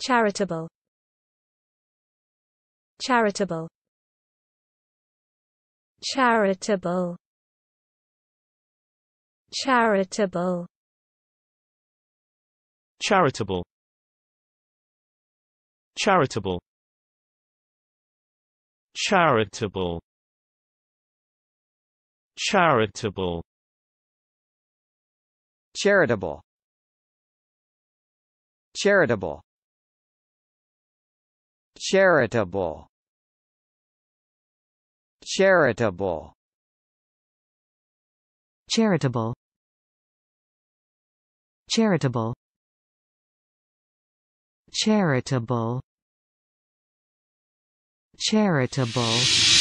charitable charitable charitable charitable charitable charitable charitable charitable charitable charitable charitable charitable charitable charitable charitable charitable